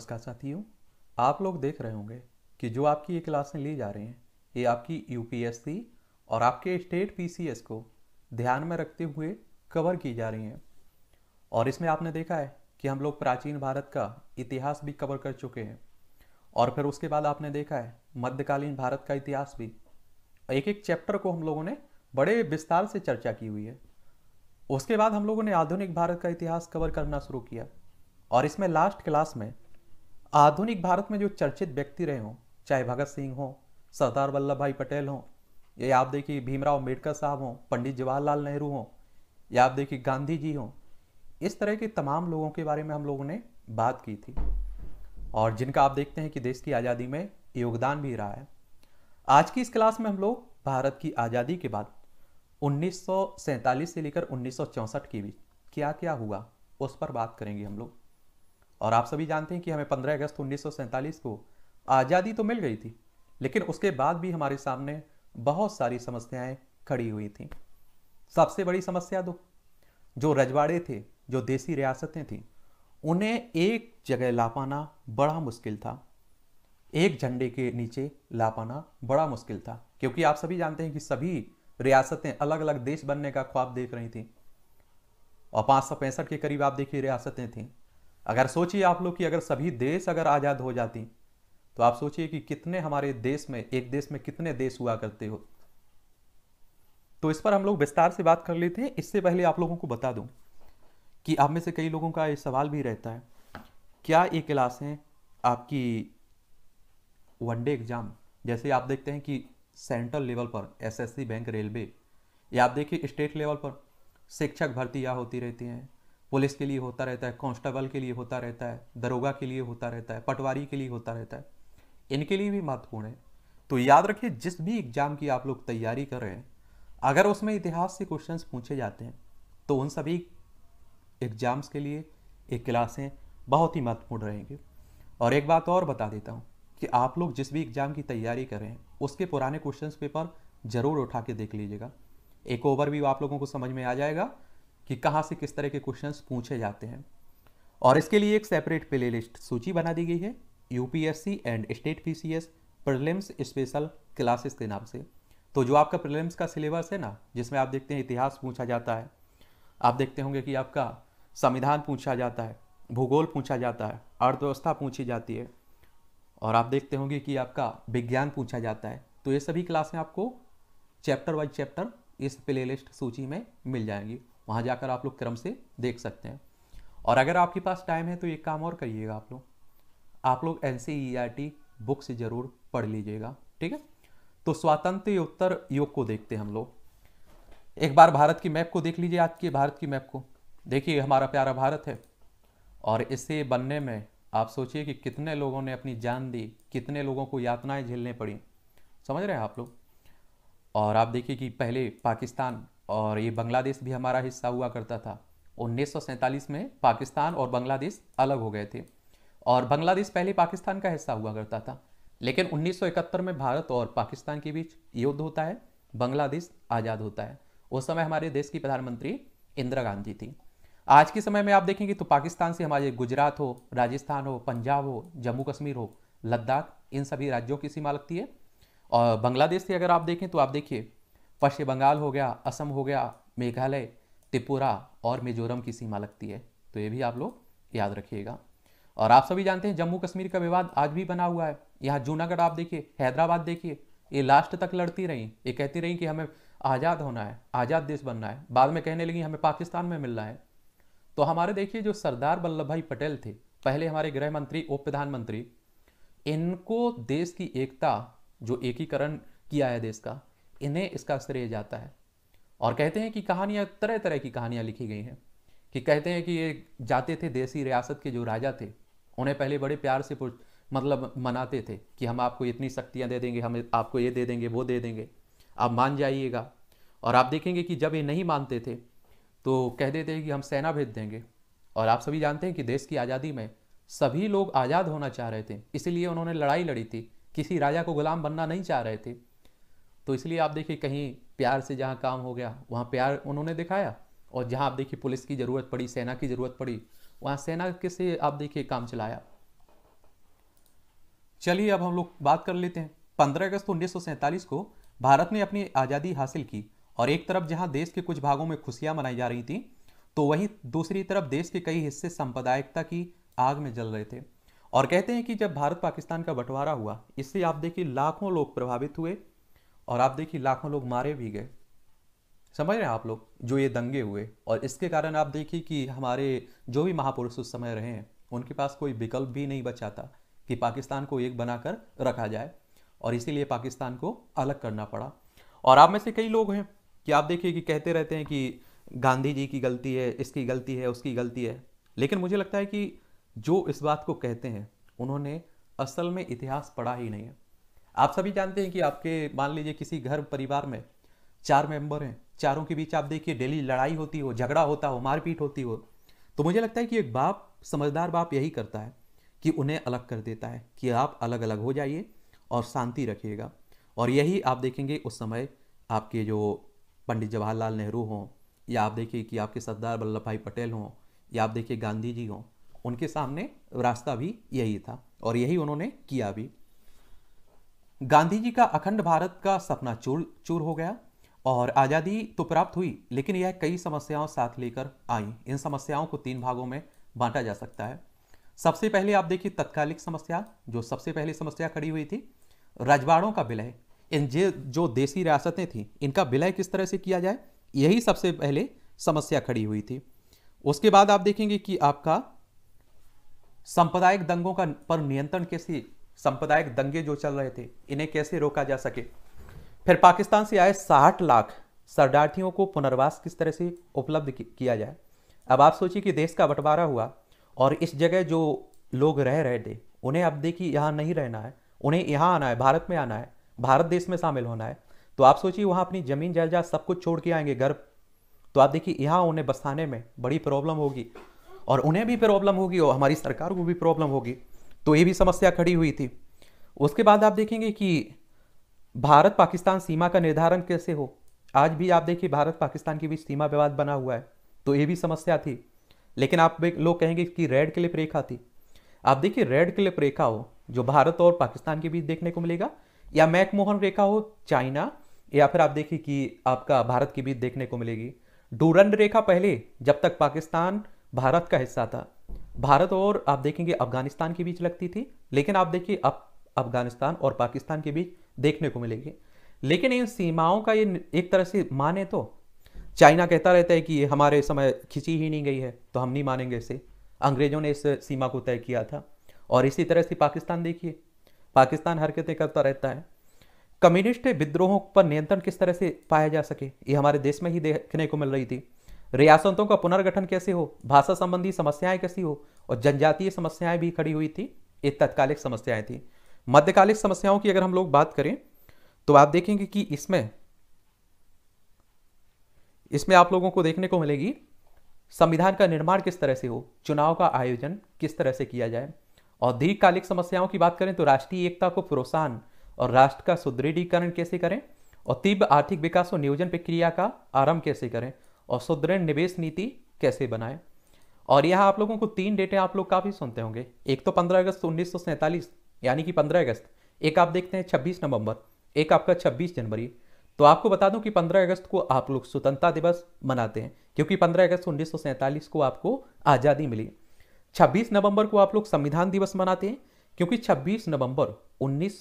नमस्कार साथियों आप लोग देख रहे होंगे कि जो आपकी ये क्लासें ली जा रही हैं ये आपकी यूपीएससी और आपके स्टेट पीसीएस को ध्यान में रखते हुए कवर की जा रही हैं और इसमें आपने देखा है कि हम लोग प्राचीन भारत का इतिहास भी कवर कर चुके हैं और फिर उसके बाद आपने देखा है मध्यकालीन भारत का इतिहास भी एक एक चैप्टर को हम लोगों ने बड़े विस्तार से चर्चा की हुई है उसके बाद हम लोगों ने आधुनिक भारत का इतिहास कवर करना शुरू किया और इसमें लास्ट क्लास में आधुनिक भारत में जो चर्चित व्यक्ति रहे हों चाहे भगत सिंह हों सरदार वल्लभ भाई पटेल हों या आप देखिए भीमराव अम्बेडकर साहब हों पंडित जवाहरलाल नेहरू हों या आप देखिए गांधी जी हों इस तरह के तमाम लोगों के बारे में हम लोगों ने बात की थी और जिनका आप देखते हैं कि देश की आज़ादी में योगदान भी रहा है आज की इस क्लास में हम लोग भारत की आज़ादी के बाद उन्नीस से लेकर उन्नीस के बीच क्या क्या हुआ उस पर बात करेंगे हम लोग और आप सभी जानते हैं कि हमें 15 अगस्त उन्नीस को आज़ादी तो मिल गई थी लेकिन उसके बाद भी हमारे सामने बहुत सारी समस्याएं खड़ी हुई थी सबसे बड़ी समस्या दो जो रजवाड़े थे जो देसी रियासतें थीं उन्हें एक जगह ला पाना बड़ा मुश्किल था एक झंडे के नीचे ला पाना बड़ा मुश्किल था क्योंकि आप सभी जानते हैं कि सभी रियासतें अलग अलग देश बनने का ख्वाब देख रही थीं और पाँच सौ पैंसठ के करीब आप देखिए रियासतें थीं अगर सोचिए आप लोग कि अगर सभी देश अगर आज़ाद हो जाती तो आप सोचिए कि कितने हमारे देश में एक देश में कितने देश हुआ करते हो तो इस पर हम लोग विस्तार से बात कर लेते हैं इससे पहले आप लोगों को बता दूं कि आप में से कई लोगों का ये सवाल भी रहता है क्या ये क्लासें आपकी वनडे एग्ज़ाम जैसे आप देखते हैं कि सेंट्रल लेवल पर एसएससी बैंक रेलवे या आप देखिए स्टेट लेवल पर शिक्षक भर्ती या होती रहती हैं पुलिस के लिए होता रहता है कांस्टेबल के लिए होता रहता है दरोगा के लिए होता रहता है पटवारी के लिए होता रहता है इनके लिए भी महत्वपूर्ण है तो याद रखिए जिस भी एग्ज़ाम की आप लोग तैयारी कर रहे हैं अगर उसमें इतिहास से क्वेश्चन पूछे जाते हैं तो उन सभी एग्ज़ाम्स के लिए ये क्लासें बहुत ही महत्वपूर्ण रहेंगी और एक बात और बता देता हूँ कि आप लोग जिस भी एग्ज़ाम की तैयारी कर रहे हैं उसके पुराने क्वेश्चन पेपर ज़रूर उठा के देख लीजिएगा एक ओवरव्यू आप लोगों को समझ में आ जाएगा कि कहाँ से किस तरह के क्वेश्चंस पूछे जाते हैं और इसके लिए एक सेपरेट प्ले लिस्ट सूची बना दी गई है UPSC and state PCS prelims special classes के नाम से तो जो आपका प्रिलिम्स का सिलेबस है ना जिसमें आप देखते हैं इतिहास पूछा जाता है आप देखते होंगे कि आपका संविधान पूछा जाता है भूगोल पूछा जाता है अर्थव्यवस्था पूछी जाती है और आप देखते होंगे कि आपका विज्ञान पूछा जाता है तो ये सभी क्लासें आपको चैप्टर वाइज चैप्टर इस प्लेलिस्ट सूची में मिल जाएंगी वहाँ जाकर आप लोग क्रम से देख सकते हैं और अगर आपके पास टाइम है तो एक काम और करिएगा आप लोग आप लोग एन सी बुक से ज़रूर पढ़ लीजिएगा ठीक है तो स्वातंत्र उत्तर योग को देखते हैं हम लोग एक बार भारत की मैप को देख लीजिए आज की भारत की मैप को देखिए हमारा प्यारा भारत है और इसे बनने में आप सोचिए कि कितने लोगों ने अपनी जान दी कितने लोगों को यातनाएं झेलने पड़ी समझ रहे हैं आप लोग और आप देखिए कि पहले पाकिस्तान और ये बांग्लादेश भी हमारा हिस्सा हुआ करता था उन्नीस में पाकिस्तान और बांग्लादेश अलग हो गए थे और बांग्लादेश पहले पाकिस्तान का हिस्सा हुआ करता था लेकिन 1971 में भारत और पाकिस्तान के बीच युद्ध होता है बांग्लादेश आज़ाद होता है उस समय हमारे देश की प्रधानमंत्री इंदिरा गांधी थी आज के समय में आप देखेंगे तो पाकिस्तान से हमारे गुजरात हो राजस्थान हो पंजाब हो जम्मू कश्मीर हो लद्दाख इन सभी राज्यों की सीमा लगती है और बांग्लादेश से अगर आप देखें तो आप देखिए पश्चिम बंगाल हो गया असम हो गया मेघालय त्रिपुरा और मिजोरम की सीमा लगती है तो ये भी आप लोग याद रखिएगा और आप सभी जानते हैं जम्मू कश्मीर का विवाद आज भी बना हुआ है यहाँ जूनागढ़ आप देखिए हैदराबाद देखिए ये लास्ट तक लड़ती रहीं ये कहती रहीं कि हमें आज़ाद होना है आज़ाद देश बनना है बाद में कहने लगी हमें पाकिस्तान में मिलना है तो हमारे देखिए जो सरदार वल्लभ भाई पटेल थे पहले हमारे गृह मंत्री उप प्रधानमंत्री इनको देश की एकता जो एकीकरण किया है देश का इन्हें इसका श्रेय जाता है और कहते हैं कि कहानियाँ तरह तरह की कहानियाँ लिखी गई हैं कि कहते हैं कि ये जाते थे देसी रियासत के जो राजा थे उन्हें पहले बड़े प्यार से मतलब मनाते थे कि हम आपको इतनी शक्तियाँ दे देंगे हम आपको ये दे देंगे वो दे देंगे आप मान जाइएगा और आप देखेंगे कि जब ये नहीं मानते थे तो कह देते हैं कि हम सेना भेज देंगे और आप सभी जानते हैं कि देश की आज़ादी में सभी लोग आज़ाद होना चाह रहे थे इसीलिए उन्होंने लड़ाई लड़ी थी किसी राजा को गुलाम बनना नहीं चाह रहे थे तो इसलिए आप देखिए कहीं प्यार से जहाँ काम हो गया वहाँ प्यार उन्होंने दिखाया और जहाँ आप देखिए पुलिस की ज़रूरत पड़ी सेना की ज़रूरत पड़ी वहाँ सेना के से आप देखिए काम चलाया चलिए अब हम लोग बात कर लेते हैं पंद्रह अगस्त उन्नीस को भारत ने अपनी आज़ादी हासिल की और एक तरफ जहां देश के कुछ भागों में खुशियां मनाई जा रही थी तो वहीं दूसरी तरफ देश के कई हिस्से सांप्रदायिकता की आग में जल रहे थे और कहते हैं कि जब भारत पाकिस्तान का बंटवारा हुआ इससे आप देखिए लाखों लोग प्रभावित हुए और आप देखिए लाखों लोग मारे भी गए समझ रहे हैं आप लोग जो ये दंगे हुए और इसके कारण आप देखिए कि हमारे जो भी महापुरुष उस समय रहे हैं उनके पास कोई विकल्प भी नहीं बचा था कि पाकिस्तान को एक बनाकर रखा जाए और इसीलिए पाकिस्तान को अलग करना पड़ा और आप में से कई लोग हैं कि आप देखिए कि कहते रहते हैं कि गांधी जी की गलती है इसकी गलती है उसकी गलती है लेकिन मुझे लगता है कि जो इस बात को कहते हैं उन्होंने असल में इतिहास पढ़ा ही नहीं है आप सभी जानते हैं कि आपके मान लीजिए किसी घर परिवार में चार मेंबर हैं चारों के बीच आप देखिए डेली लड़ाई होती हो झगड़ा होता हो मारपीट होती हो तो मुझे लगता है कि एक बाप समझदार बाप यही करता है कि उन्हें अलग कर देता है कि आप अलग अलग हो जाइए और शांति रखिएगा और यही आप देखेंगे उस समय आपके जो पंडित जवाहरलाल नेहरू हों या आप देखिए कि आपके सरदार वल्लभ भाई पटेल हों या आप देखिए गांधी जी हों उनके सामने रास्ता भी यही था और यही उन्होंने किया भी गांधी जी का अखंड भारत का सपना चूर चूर हो गया और आज़ादी तो प्राप्त हुई लेकिन यह कई समस्याओं साथ लेकर आई इन समस्याओं को तीन भागों में बांटा जा सकता है सबसे पहले आप देखिए तत्कालिक समस्या जो सबसे पहली समस्या खड़ी हुई थी रजवाड़ों का विलय इन जे जो देसी रियासतें थीं इनका विलय किस तरह से किया जाए यही सबसे पहले समस्या खड़ी हुई थी उसके बाद आप देखेंगे कि आपका सांप्रदायिक दंगों का पर नियंत्रण कैसे सांप्रदायिक दंगे जो चल रहे थे इन्हें कैसे रोका जा सके फिर पाकिस्तान से आए साठ लाख शरणार्थियों को पुनर्वास किस तरह से उपलब्ध किया जाए अब आप सोचिए कि देश का बंटवारा हुआ और इस जगह जो लोग रह रहे थे उन्हें अब देखिए यहाँ नहीं रहना है उन्हें यहाँ आना है भारत में आना है भारत देश में शामिल होना है तो आप सोचिए वहाँ अपनी ज़मीन जायदाद सब कुछ छोड़ के आएंगे घर तो आप देखिए यहाँ उन्हें बसाने में बड़ी प्रॉब्लम होगी और उन्हें भी प्रॉब्लम होगी और हमारी सरकार को भी प्रॉब्लम होगी तो ये भी समस्या खड़ी हुई थी उसके बाद आप देखेंगे कि भारत पाकिस्तान सीमा का निर्धारण कैसे हो आज भी आप देखिए भारत पाकिस्तान के बीच सीमा विवाद बना हुआ है तो ये भी समस्या थी लेकिन आप लोग कहेंगे कि रेड क्लिप रेखा थी आप देखिए रेड क्लिप रेखा हो जो भारत और पाकिस्तान के बीच देखने को मिलेगा या मैकमोहन रेखा हो चाइना या फिर आप देखिए कि आपका भारत के बीच देखने को मिलेगी डूरंड रेखा पहले जब तक पाकिस्तान भारत का हिस्सा था भारत और आप देखेंगे अफगानिस्तान के बीच लगती थी लेकिन आप देखिए अब अफगानिस्तान और पाकिस्तान के बीच देखने को मिलेगी लेकिन इन सीमाओं का ये एक तरह से माने तो चाइना कहता रहता है कि ये हमारे समय खिंची ही नहीं गई है तो हम नहीं मानेंगे इसे अंग्रेजों ने इस सीमा को तय किया था और इसी तरह से पाकिस्तान देखिए पाकिस्तान हरकतें करता रहता है कम्युनिस्ट विद्रोहों पर नियंत्रण किस तरह से पाया जा सके ये हमारे देश में ही देखने को मिल रही थी रियासतों का पुनर्गठन कैसे हो भाषा संबंधी समस्याएं कैसी हो और जनजातीय समस्याएं भी खड़ी हुई थी ये तत्कालिक समस्याएं थी मध्यकालिक समस्याओं की अगर हम लोग बात करें तो आप देखेंगे कि इसमें इसमें आप लोगों को देखने को मिलेगी संविधान का निर्माण किस तरह से हो चुनाव का आयोजन किस तरह से किया जाए और दीर्घकालिक समस्याओं की बात करें तो राष्ट्रीय एकता को प्रोत्साहन और राष्ट्र का सुदृढ़ीकरण कैसे करें और तीव्र आर्थिक विकास और नियोजन प्रक्रिया का आरंभ कैसे करें और सुदृढ़ निवेश नीति कैसे बनाए और यह आप लोगों को तीन डेटे आप लोग काफ़ी सुनते होंगे एक तो 15 अगस्त उन्नीस यानी कि 15 अगस्त एक आप देखते हैं 26 नवंबर एक आपका 26 जनवरी तो आपको बता दूं कि 15 अगस्त को आप लोग स्वतंत्रता दिवस मनाते हैं क्योंकि 15 अगस्त उन्नीस को आपको आज़ादी मिली 26 नवंबर को आप लोग संविधान दिवस मनाते हैं क्योंकि 26 नवंबर उन्नीस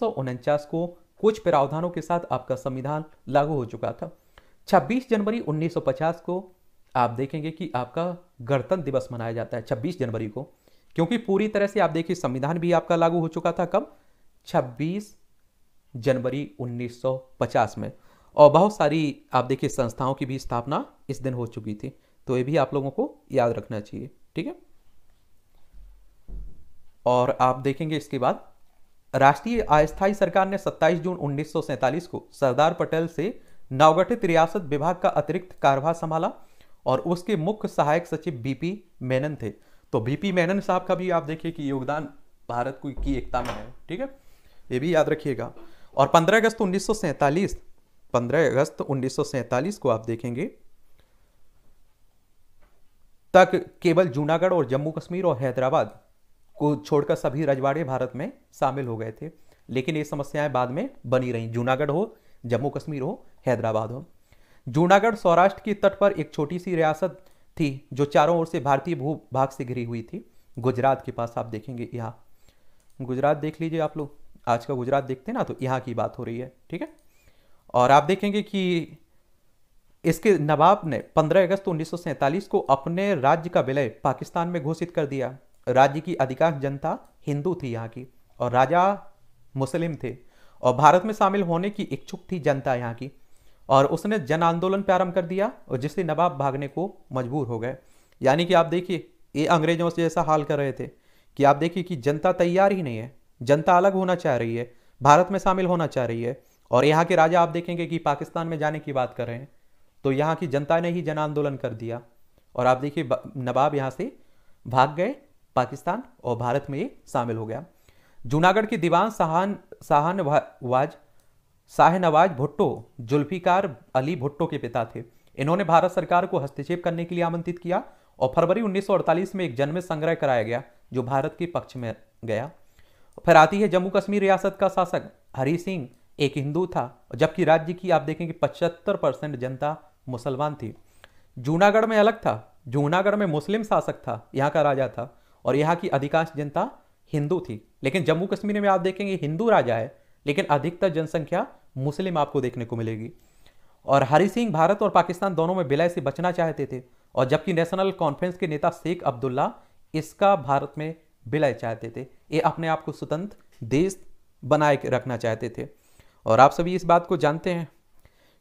को कुछ प्रावधानों के साथ आपका संविधान लागू हो चुका था 26 जनवरी 1950 को आप देखेंगे कि आपका गणतंत्र दिवस मनाया जाता है 26 जनवरी को क्योंकि पूरी तरह से आप देखिए संविधान भी आपका लागू हो चुका था कब 26 जनवरी 1950 में और बहुत सारी आप देखिए संस्थाओं की भी स्थापना इस दिन हो चुकी थी तो ये भी आप लोगों को याद रखना चाहिए ठीक है और आप देखेंगे इसके बाद राष्ट्रीय अस्थायी सरकार ने 27 जून 1947 को सरदार पटेल से नवगठित रियासत विभाग का अतिरिक्त कारभार संभाला और उसके मुख्य सहायक सचिव बीपी मेनन थे तो बीपी मेनन साहब का भी आप देखिए कि योगदान भारत को की एकता में है ठीक है ये भी याद रखिएगा और 15 अगस्त उन्नीस सौ 15 अगस्त उन्नीस को आप देखेंगे तक केवल जूनागढ़ और जम्मू कश्मीर और हैदराबाद को छोड़कर सभी रजवाड़े भारत में शामिल हो गए थे लेकिन ये समस्याएं बाद में बनी रहीं जूनागढ़ हो जम्मू कश्मीर हो हैदराबाद हो जूनागढ़ सौराष्ट्र के तट पर एक छोटी सी रियासत थी जो चारों ओर से भारतीय भूभाग से घिरी हुई थी गुजरात के पास आप देखेंगे यहाँ गुजरात देख लीजिए आप लोग आज का गुजरात देखते हैं ना तो यहाँ की बात हो रही है ठीक है और आप देखेंगे कि इसके नवाब ने 15 अगस्त उन्नीस को अपने राज्य का विलय पाकिस्तान में घोषित कर दिया राज्य की अधिकांश जनता हिंदू थी यहाँ की और राजा मुस्लिम थे और भारत में शामिल होने की इच्छुक थी जनता यहाँ की और उसने जन आंदोलन प्रारंभ कर दिया और जिससे नवाब भागने को मजबूर हो गए यानी कि आप देखिए ये अंग्रेजों से ऐसा हाल कर रहे थे कि आप देखिए कि जनता तैयार ही नहीं है जनता अलग होना चाह रही है भारत में शामिल होना चाह रही है और यहाँ के राजा आप देखेंगे कि पाकिस्तान में जाने की बात कर रहे हैं तो यहाँ की जनता ने ही जन आंदोलन कर दिया और आप देखिए नवाब यहाँ से भाग गए पाकिस्तान और भारत में ये शामिल हो गया जूनागढ़ के दीवान शाहन साहनवाज शाहनवाज भुट्टो जुल्फिकार अली भुट्टो के पिता थे इन्होंने भारत सरकार को हस्तक्षेप करने के लिए आमंत्रित किया और फरवरी 1948 में एक जन्म संग्रह कराया गया जो भारत के पक्ष में गया फिर आती है जम्मू कश्मीर रियासत का शासक हरि सिंह एक हिंदू था जबकि राज्य की आप देखेंगे पचहत्तर परसेंट जनता मुसलमान थी जूनागढ़ में अलग था जूनागढ़ में मुस्लिम शासक था यहाँ का राजा था और यहाँ की अधिकांश जनता हिंदू थी लेकिन जम्मू कश्मीर में आप देखेंगे हिंदू राजा है लेकिन अधिकतर जनसंख्या मुस्लिम आपको देखने को मिलेगी और हरि सिंह भारत और पाकिस्तान दोनों में विलय से बचना चाहते थे और जबकि नेशनल कॉन्फ्रेंस के नेता शेख अब्दुल्ला इसका भारत में विलय चाहते थे ये अपने आप को स्वतंत्र देश बनाए रखना चाहते थे और आप सभी इस बात को जानते हैं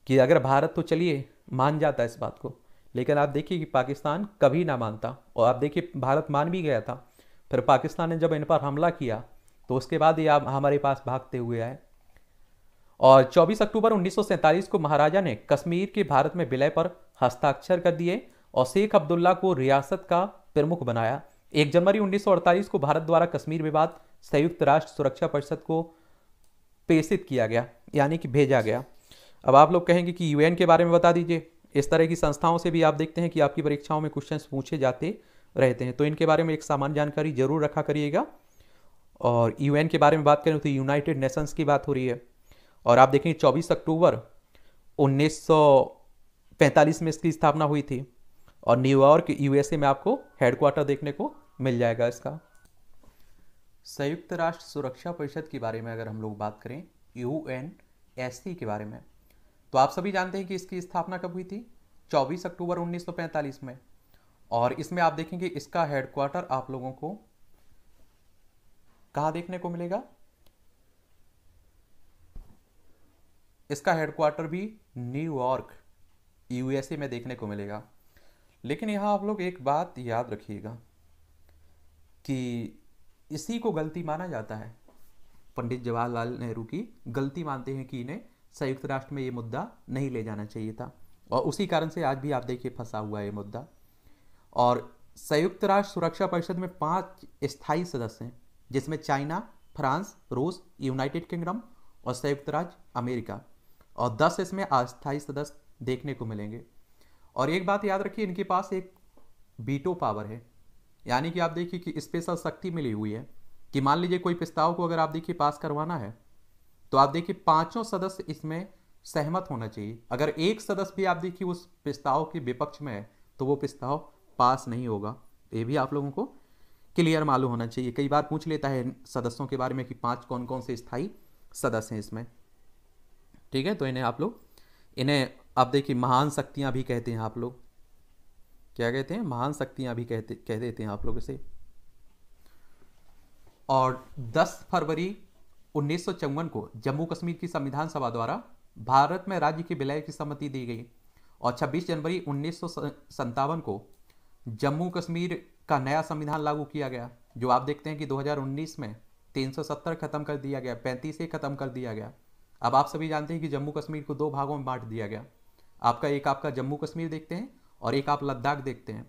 कि अगर भारत तो चलिए मान जाता इस बात को लेकिन आप देखिए कि पाकिस्तान कभी ना मानता और आप देखिए भारत मान भी गया था फिर पाकिस्तान ने जब इन पर हमला किया तो उसके बाद ये हमारे पास भागते हुए आए और 24 अक्टूबर 1947 को महाराजा ने कश्मीर के भारत में विलय पर हस्ताक्षर कर दिए और शेख अब्दुल्ला को रियासत का प्रमुख बनाया 1 जनवरी 1948 को भारत द्वारा कश्मीर विवाद संयुक्त राष्ट्र सुरक्षा परिषद को प्रेषित किया गया यानी कि भेजा गया अब आप लोग कहेंगे कि यूएन के बारे में बता दीजिए इस तरह की संस्थाओं से भी आप देखते हैं कि आपकी परीक्षाओं में क्वेश्चन पूछे जाते रहते हैं तो इनके बारे में एक सामान्य जानकारी जरूर रखा करिएगा और यूएन के बारे में बात करें तो यूनाइटेड नेशंस की बात हो रही है और आप देखें 24 अक्टूबर 1945 में इसकी स्थापना हुई थी और न्यूयॉर्क यूएसए में आपको हेडक्वार्टर देखने को मिल जाएगा इसका संयुक्त राष्ट्र सुरक्षा परिषद के बारे में अगर हम लोग बात करें यू के बारे में तो आप सभी जानते हैं कि इसकी स्थापना कब हुई थी 24 अक्टूबर 1945 में और इसमें आप देखेंगे इसका हेडक्वार्टर आप लोगों को कहा देखने को मिलेगा इसका हेडक्वार्टर भी न्यूयॉर्क यूएसए में देखने को मिलेगा लेकिन यहां आप लोग एक बात याद रखिएगा कि इसी को गलती माना जाता है पंडित जवाहरलाल नेहरू की गलती मानते हैं कि इन्हें संयुक्त राष्ट्र में ये मुद्दा नहीं ले जाना चाहिए था और उसी कारण से आज भी आप देखिए फंसा हुआ है ये मुद्दा और संयुक्त राष्ट्र सुरक्षा परिषद में पांच स्थायी सदस्य हैं जिसमें चाइना फ्रांस रूस यूनाइटेड किंगडम और संयुक्त राज्य अमेरिका और दस इसमें अस्थायी सदस्य देखने को मिलेंगे और एक बात याद रखिए इनके पास एक बीटो पावर है यानी कि आप देखिए कि स्पेशल शक्ति मिली हुई है कि मान लीजिए कोई प्रस्ताव को अगर आप देखिए पास करवाना है तो आप देखिए पांचों सदस्य इसमें सहमत होना चाहिए अगर एक सदस्य भी आप देखिए उस प्रस्ताव के विपक्ष में है तो वो प्रस्ताव पास नहीं होगा ये भी आप लोगों को क्लियर मालूम होना चाहिए कई बार पूछ लेता है सदस्यों के बारे में कि पांच कौन कौन से स्थाई सदस्य हैं इसमें ठीक है तो इन्हें आप लोग इन्हें आप देखिए महान शक्तियां भी कहते हैं आप लोग क्या कहते हैं महान शक्तियां भी कहते कह देते हैं आप लोग इसे और 10 फरवरी उन्नीस को जम्मू कश्मीर की संविधान सभा द्वारा भारत में राज्य के विलय की सम्मति दी गई और 26 जनवरी उन्नीस को जम्मू कश्मीर का नया संविधान लागू किया गया जो आप देखते हैं कि 2019 में 370 खत्म कर दिया गया पैंतीस खत्म कर दिया गया अब आप सभी जानते हैं कि जम्मू कश्मीर को दो भागों में बांट दिया गया आपका एक आपका जम्मू कश्मीर देखते हैं और एक आप लद्दाख देखते हैं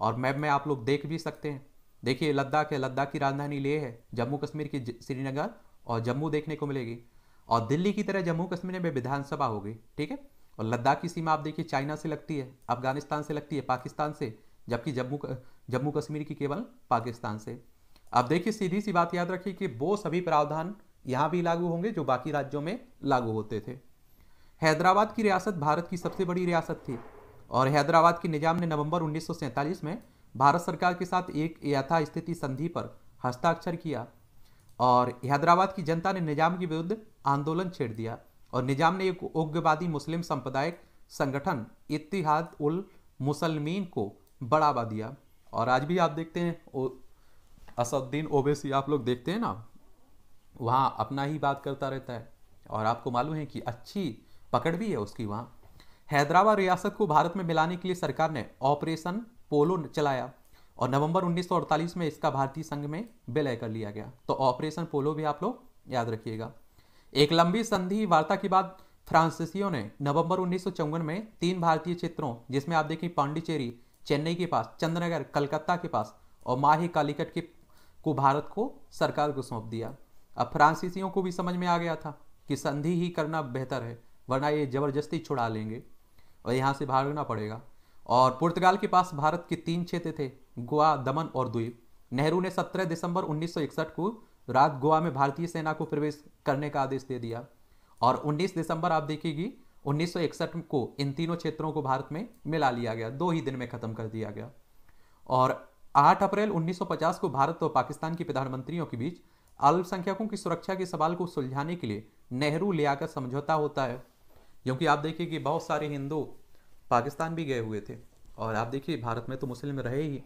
और मैप में आप लोग देख भी सकते हैं देखिए लद्दाख है लद्दाख की राजधानी ले है जम्मू कश्मीर की श्रीनगर और जम्मू देखने को मिलेगी और दिल्ली की तरह जम्मू कश्मीर में विधानसभा होगी ठीक है और लद्दाख की सीमा आप देखिए चाइना से लगती है अफगानिस्तान से लगती है पाकिस्तान से जबकि जम्मू जम्मू कश्मीर की केवल पाकिस्तान से अब देखिए सीधी सी बात याद रखिए कि वो सभी प्रावधान यहाँ भी लागू होंगे जो बाकी राज्यों में लागू होते थे हैदराबाद की रियासत भारत की सबसे बड़ी रियासत थी और हैदराबाद के निजाम ने नवंबर उन्नीस में भारत सरकार के साथ एक यथास्थिति संधि पर हस्ताक्षर किया और हैदराबाद की जनता ने निजाम के विरुद्ध आंदोलन छेड़ दिया और निजाम ने एक उग्रवादी मुस्लिम सांप्रदायिक संगठन इतिहाद उल मुसलमीन को बढ़ावा दिया और आज भी आप देखते हैं ओ, असदुद्दीन ओवैसी आप लोग देखते हैं ना वहाँ अपना ही बात करता रहता है और आपको मालूम है कि अच्छी पकड़ भी है उसकी वहाँ हैदराबाद रियासत को भारत में मिलाने के लिए सरकार ने ऑपरेशन पोलो चलाया और नवंबर 1948 में इसका भारतीय संघ में विलय कर लिया गया तो ऑपरेशन पोलो भी आप लोग याद रखिएगा एक लंबी संधि वार्ता के बाद फ्रांसीसियों ने नवंबर उन्नीस में तीन भारतीय क्षेत्रों जिसमें आप देखें पांडिचेरी चेन्नई के पास चंद्रनगर कलकत्ता के पास और माही कालीकट के को भारत को सरकार को सौंप दिया अब फ्रांसीसियों को भी समझ में आ गया था कि संधि ही करना बेहतर है वरना ये ज़बरदस्ती छुड़ा लेंगे और यहाँ से भागना पड़ेगा और पुर्तगाल के पास भारत के तीन क्षेत्र थे गोवा दमन और द्वीप नेहरू ने 17 दिसंबर 1961 को रात गोवा में भारतीय सेना को प्रवेश करने का आदेश दे दिया और 19 दिसंबर आप देखेगी उन्नीस को इन तीनों क्षेत्रों को भारत में मिला लिया गया दो ही दिन में खत्म कर दिया गया और 8 अप्रैल 1950 को भारत और पाकिस्तान की प्रधानमंत्रियों के बीच अल्पसंख्यकों की सुरक्षा के सवाल को सुलझाने के लिए नेहरू लियाकत समझौता होता है क्योंकि आप देखिए कि बहुत सारे हिंदू पाकिस्तान भी गए हुए थे और आप देखिए भारत में तो मुस्लिम रहे ही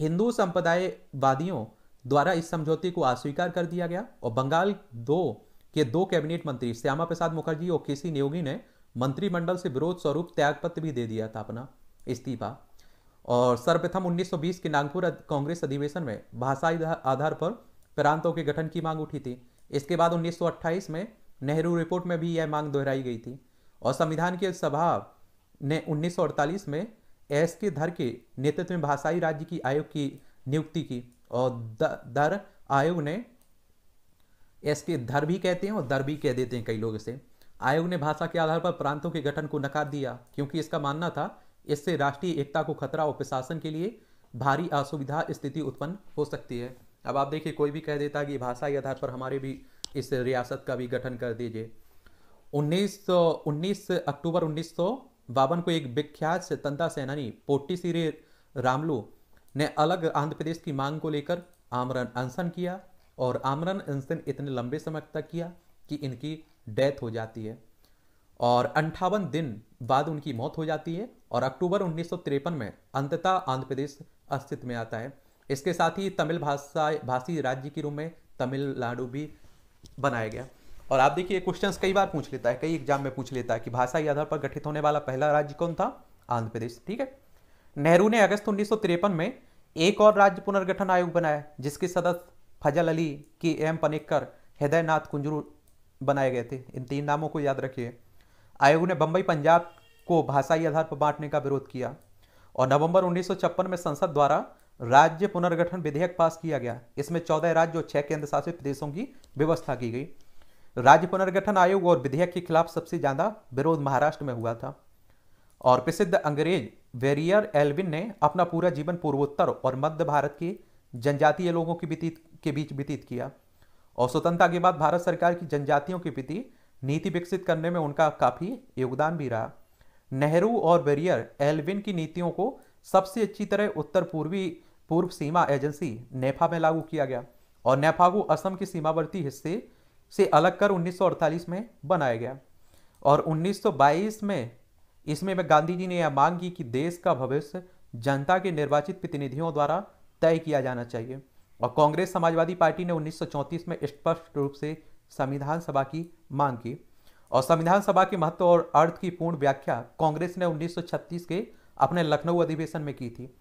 हिंदू संप्रदायवादियों द्वारा इस समझौते को अस्वीकार कर दिया गया और बंगाल दो के दो कैबिनेट मंत्री श्यामा प्रसाद मुखर्जी और के सी ने मंत्रिमंडल से विरोध स्वरूप त्यागपत्र भी दे दिया था अपना इस्तीफा और सर्वप्रथम 1920 के नागपुर कांग्रेस अधिवेशन में भाषाई आधार पर प्रांतों के गठन की मांग उठी थी इसके बाद 1928 में नेहरू रिपोर्ट में भी यह मांग दोहराई गई थी और संविधान की सभा ने 1948 में एस के धर के नेतृत्व में भाषाई राज्य की आयोग की नियुक्ति की और दर आयोग ने एस के धर भी कहते हैं और दर भी कह देते हैं कई लोग इसे आयोग ने भाषा के आधार पर प्रांतों के गठन को नकार दिया क्योंकि इसका मानना था इससे राष्ट्रीय एकता को खतरा और प्रशासन के लिए भारी असुविधा स्थिति उत्पन्न हो सकती है अब आप देखिए कोई भी कह देता कि भाषा के आधार पर हमारे भी इस रियासत का भी गठन कर दीजिए उन्नीस उन्नीस अक्टूबर उन्नीस बावन को एक विख्यात स्वतंत्रता सेनानी पोटी सिरे रामलू ने अलग आंध्र प्रदेश की मांग को लेकर आमरण अनशन किया और आमरण अनशन इतने लंबे समय तक किया कि इनकी डेथ हो जाती है और अंठावन दिन बाद उनकी मौत हो जाती है और अक्टूबर उन्नीस में अंततः आंध्र प्रदेश अस्तित्व में आता है इसके साथ ही तमिल भाषा भाषी राज्य के रूप में तमिलनाडु भी बनाया गया और आप देखिए क्वेश्चंस कई बार पूछ लेता है कई एग्जाम में पूछ लेता है कि भाषा के आधार पर गठित होने वाला पहला राज्य कौन था आंध्र प्रदेश ठीक है नेहरू ने अगस्त उन्नीस में एक और राज्य पुनर्गठन आयोग बनाया जिसके सदस्य फजल अली के एम पनेकर हृदयनाथ कुंजरू बनाए गए थे इन तीन नामों को याद रखिए आयोग ने बंबई पंजाब को भाषाई आधार पर बांटने का विरोध किया और नवंबर उन्नीस में संसद द्वारा राज्य पुनर्गठन विधेयक पास किया गया इसमें चौदह राज्य और छह केंद्र शासित प्रदेशों की व्यवस्था की गई राज्य पुनर्गठन आयोग और विधेयक के खिलाफ सबसे ज्यादा विरोध महाराष्ट्र में हुआ था और प्रसिद्ध अंग्रेज वेरियर एल्विन ने अपना पूरा जीवन पूर्वोत्तर और मध्य भारत के जनजातीय लोगों के के बीच व्यतीत किया और स्वतंत्रता के बाद भारत सरकार की जनजातियों के प्रति नीति विकसित करने में उनका काफ़ी योगदान भी रहा नेहरू और बेरियर एलविन की नीतियों को सबसे अच्छी तरह उत्तर पूर्वी पूर्व सीमा एजेंसी नेफा में लागू किया गया और नेफा को असम के सीमावर्ती हिस्से से अलग कर उन्नीस में बनाया गया और 1922 में इसमें में गांधी जी ने यह मांग की कि देश का भविष्य जनता के निर्वाचित प्रतिनिधियों द्वारा तय किया जाना चाहिए और कांग्रेस समाजवादी पार्टी ने 1934 में स्पष्ट रूप से संविधान सभा की मांग की और संविधान सभा के महत्व और अर्थ की पूर्ण व्याख्या कांग्रेस ने 1936 के अपने लखनऊ अधिवेशन में की थी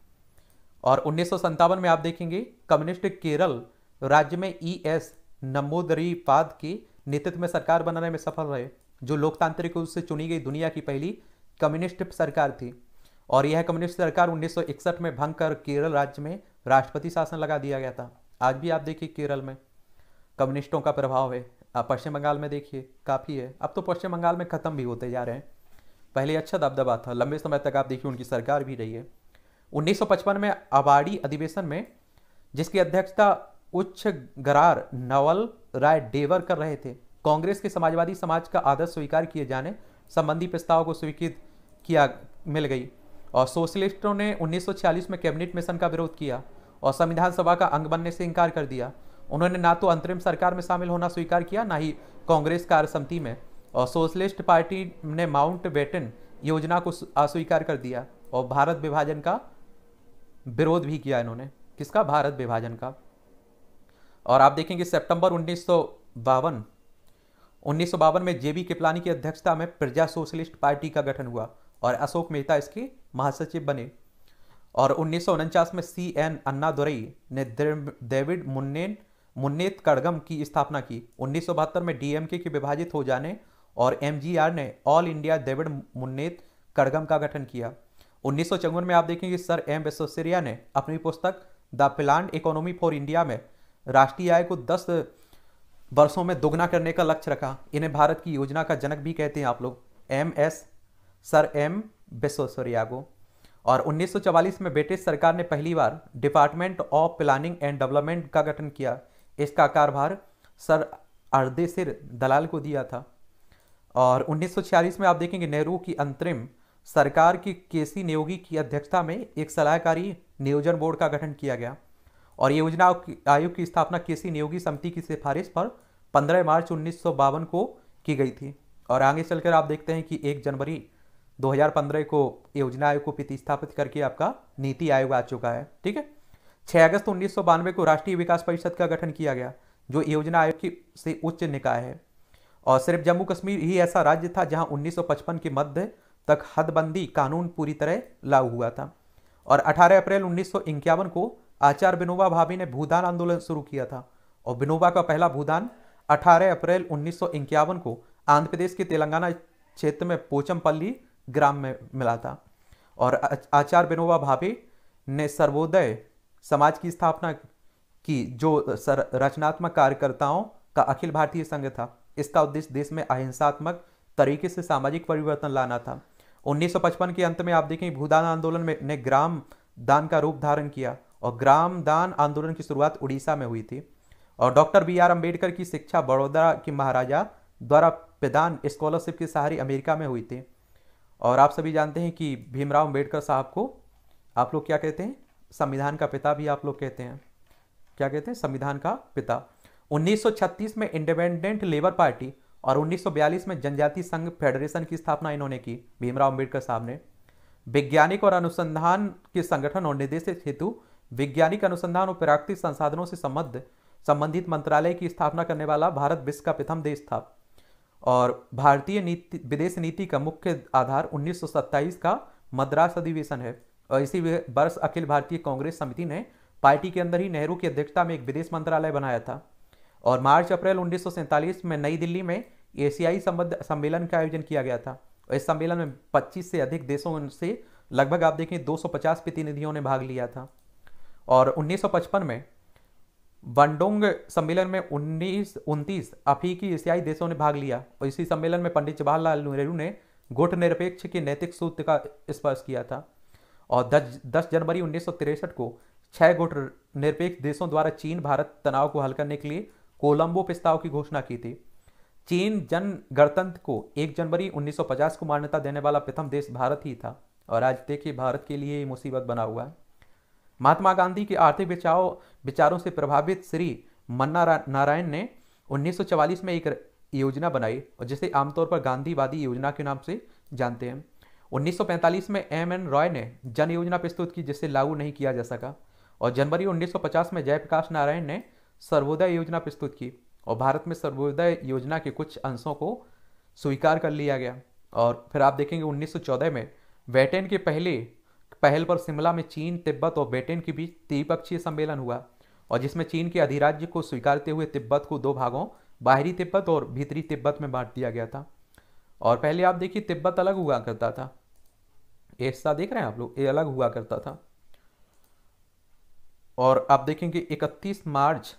और उन्नीस में आप देखेंगे कम्युनिस्ट केरल राज्य में ई e एस नमोदरी पाद के नेतृत्व में सरकार बनाने में सफल रहे जो लोकतांत्रिक रूप से चुनी गई दुनिया की पहली कम्युनिस्ट सरकार थी और यह कम्युनिस्ट सरकार 1961 में भंग कर केरल राज्य में राष्ट्रपति शासन लगा दिया गया था आज भी आप देखिए केरल में कम्युनिस्टों का प्रभाव है आप पश्चिम बंगाल में देखिए काफ़ी है अब तो पश्चिम बंगाल में ख़त्म भी होते जा रहे हैं पहले अच्छा दबदबा था लंबे समय तक आप देखिए उनकी सरकार भी रही है उन्नीस में आबाड़ी अधिवेशन में जिसकी अध्यक्षता उच्च गरार नवल राय डेवर कर रहे थे कांग्रेस के समाजवादी समाज का आदर्श स्वीकार किए जाने संबंधी प्रस्ताव को स्वीकृत किया मिल गई और सोशलिस्टों ने 1946 में कैबिनेट मिशन का विरोध किया और संविधान सभा का अंग बनने से इनकार कर दिया उन्होंने ना तो अंतरिम सरकार में शामिल होना स्वीकार किया ना ही कांग्रेस कार्य समिति में और सोशलिस्ट पार्टी ने माउंट बेटन योजना को अस्वीकार कर दिया और भारत विभाजन का विरोध भी किया इन्होंने किसका भारत विभाजन का और आप देखेंगे सितंबर उन्नीस उन्नीस में जेबी किपलानी की अध्यक्षता में प्रजा सोशलिस्ट पार्टी का गठन हुआ और अशोक मेहता इसकी महासचिव बने और उन्नीस में सी एन अन्ना दुरई ने डेविड मुन्नेन मुन्नेत कड़गम की स्थापना की उन्नीस में डीएमके के विभाजित हो जाने और एमजीआर ने ऑल इंडिया डेविड मुन्नेत कड़गम का गठन किया उन्नीस में आप देखेंगे सर एम वेसोसिरिया ने अपनी पुस्तक the plan economy for India में राष्ट्रीय आय को 10 वर्षों में दोगुना करने का लक्ष्य रखा इन्हें भारत की योजना का जनक भी कहते हैं आप लोग एम एस सर एम बेसो सोरियागो और 1944 में ब्रिटिश सरकार ने पहली बार department of planning and development का गठन किया इसका कारभार सर अर्देसिर दलाल को दिया था और 1946 में आप देखेंगे नेहरू की अंतरिम सरकार की केसी नियोगी की अध्यक्षता में एक सलाहकारी नियोजन बोर्ड का गठन किया गया और योजना आयोग की स्थापना केसी नियोगी समिति की सिफारिश पर 15 मार्च उन्नीस को की गई थी और आगे चलकर आप देखते हैं कि 1 जनवरी 2015 को योजना आयोग को प्रतिस्थापित करके आपका नीति आयोग आ चुका है ठीक है 6 अगस्त उन्नीस को राष्ट्रीय विकास परिषद का गठन किया गया जो योजना आयोग की से उच्च निकाय है और सिर्फ जम्मू कश्मीर ही ऐसा राज्य था जहां 1955 के मध्य तक हदबंदी कानून पूरी तरह लागू हुआ था और 18 अप्रैल उन्नीस को आचार्य विनोबा भावे ने भूदान आंदोलन शुरू किया था और विनोबा का पहला भूदान अठारह अप्रैल उन्नीस को आंध्र प्रदेश के तेलंगाना क्षेत्र में पोचमपल्ली ग्राम में मिला था और आचार्य विनोबा भावे ने सर्वोदय समाज की स्थापना की जो सर, रचनात्मक कार्यकर्ताओं का अखिल भारतीय संघ था इसका उद्देश्य देश में अहिंसात्मक तरीके से सामाजिक परिवर्तन लाना था 1955 के अंत में आप देखें भूदान आंदोलन में ने ग्राम दान का रूप धारण किया और ग्राम दान आंदोलन की शुरुआत उड़ीसा में हुई थी और डॉक्टर बी आर अम्बेडकर की शिक्षा बड़ौदा की महाराजा द्वारा प्रदान स्कॉलरशिप के सहारे अमेरिका में हुई थी और आप सभी जानते हैं कि भीमराव अम्बेडकर साहब को आप लोग क्या कहते हैं संविधान का पिता भी आप लोग कहते हैं क्या कहते हैं संविधान का पिता 1936 में इंडिपेंडेंट लेबर पार्टी और 1942 में जनजाति संघ फेडरेशन की स्थापना इन्होंने की भीमराव अम्बेडकर साहब ने वैज्ञानिक और अनुसंधान के संगठन और निर्देशित हेतु वैज्ञानिक अनुसंधान और प्राकृतिक संसाधनों से संबद्ध संबंधित मंत्रालय की स्थापना करने वाला भारत विश्व का प्रथम देश था और भारतीय नीति विदेश नीति का मुख्य आधार 1927 का मद्रास अधिवेशन है और इसी वर्ष अखिल भारतीय कांग्रेस समिति ने पार्टी के अंदर ही नेहरू की अध्यक्षता में एक विदेश मंत्रालय बनाया था और मार्च अप्रैल उन्नीस में नई दिल्ली में एशियाई संबद्ध सम्मेलन का आयोजन किया गया था और इस सम्मेलन में 25 से अधिक देशों से लगभग आप देखें 250 प्रतिनिधियों ने भाग लिया था और 1955 में वनडोंग सम्मेलन में उन्नीस उनतीस अफ्रीकी एशियाई देशों ने भाग लिया और इसी सम्मेलन में पंडित जवाहरलाल नेहरू ने गुट निरपेक्ष के नैतिक सूत्र का स्पर्श किया था और दस दस जनवरी उन्नीस को छह गुट निरपेक्ष देशों द्वारा चीन भारत तनाव को हल करने के लिए कोलंबो प्रस्ताव की घोषणा की थी चीन जन गणतंत्र को 1 जनवरी 1950 को मान्यता देने वाला प्रथम देश भारत ही था और आज देखिए भारत के लिए मुसीबत बना हुआ है महात्मा गांधी के आर्थिक विचारों विचारों से प्रभावित श्री मन्ना नारायण ने 1944 में एक योजना बनाई और जिसे आमतौर पर गांधीवादी योजना के नाम से जानते हैं 1945 में एम एन रॉय ने जन योजना प्रस्तुत की जिसे लागू नहीं किया जा सका और जनवरी 1950 में जयप्रकाश नारायण ने सर्वोदय योजना प्रस्तुत की और भारत में सर्वोदय योजना के कुछ अंशों को स्वीकार कर लिया गया और फिर आप देखेंगे 1914 में वैटेन के पहले पहल पर शिमला में चीन तिब्बत और ब्रिटेन के बीच त्रिपक्षीय सम्मेलन हुआ और जिसमें चीन के अधिराज्य को स्वीकारते हुए तिब्बत को दो भागों बाहरी तिब्बत और भीतरी तिब्बत में बांट दिया गया था और पहले आप देखिए तिब्बत अलग हुआ करता था ऐसा देख रहे हैं आप लोग ये अलग हुआ करता था और आप देखेंगे 31 मार्च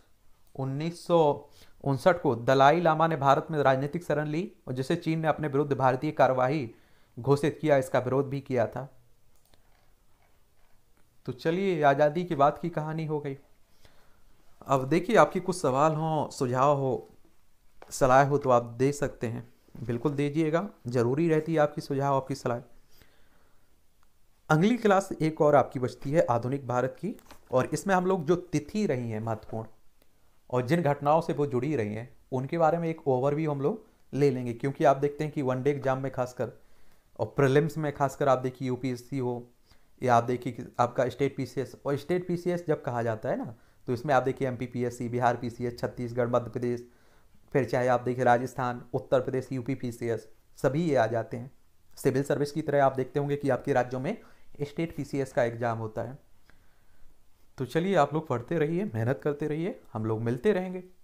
उन्नीस को दलाई लामा ने भारत में राजनीतिक शरण ली और जिसे चीन ने अपने विरुद्ध भारतीय कार्यवाही घोषित किया इसका विरोध भी किया था तो चलिए आज़ादी के बाद की कहानी हो गई अब देखिए आपके कुछ सवाल हो सुझाव हो सलाह हो तो आप दे सकते हैं बिल्कुल दीजिएगा ज़रूरी रहती है आपकी सुझाव आपकी सलाह अगली क्लास एक और आपकी बचती है आधुनिक भारत की और इसमें हम लोग जो तिथि रही हैं महत्वपूर्ण और जिन घटनाओं से वो जुड़ी रही हैं उनके बारे में एक ओवरव्यू हम लोग ले लेंगे क्योंकि आप देखते हैं कि वनडे एग्जाम में खासकर और प्रिलिम्स में खासकर आप देखिए यूपीएससी हो ये आप देखिए कि आपका स्टेट पीसीएस और स्टेट पीसीएस जब कहा जाता है ना तो इसमें आप देखिए M P Bihar P Chhattisgarh Madhya Pradesh फिर चाहे आप देखिए राजस्थान उत्तर प्रदेश यूपी पी सभी ये आ जाते हैं सिविल सर्विस की तरह आप देखते होंगे कि आपके राज्यों में स्टेट पी का एग्ज़ाम होता है तो चलिए आप लोग पढ़ते रहिए मेहनत करते रहिए हम लोग मिलते रहेंगे